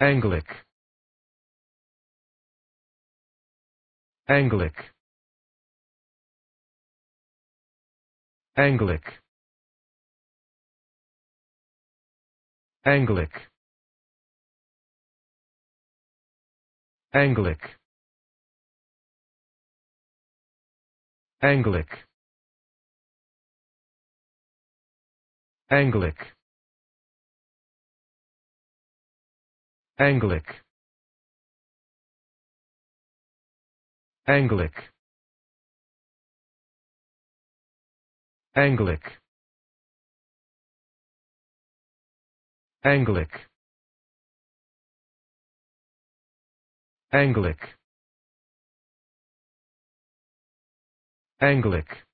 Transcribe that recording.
Anglic Anglic Anglic Anglic Anglic Anglic Anglic Anglic Anglic Anglic Anglic Anglic Anglic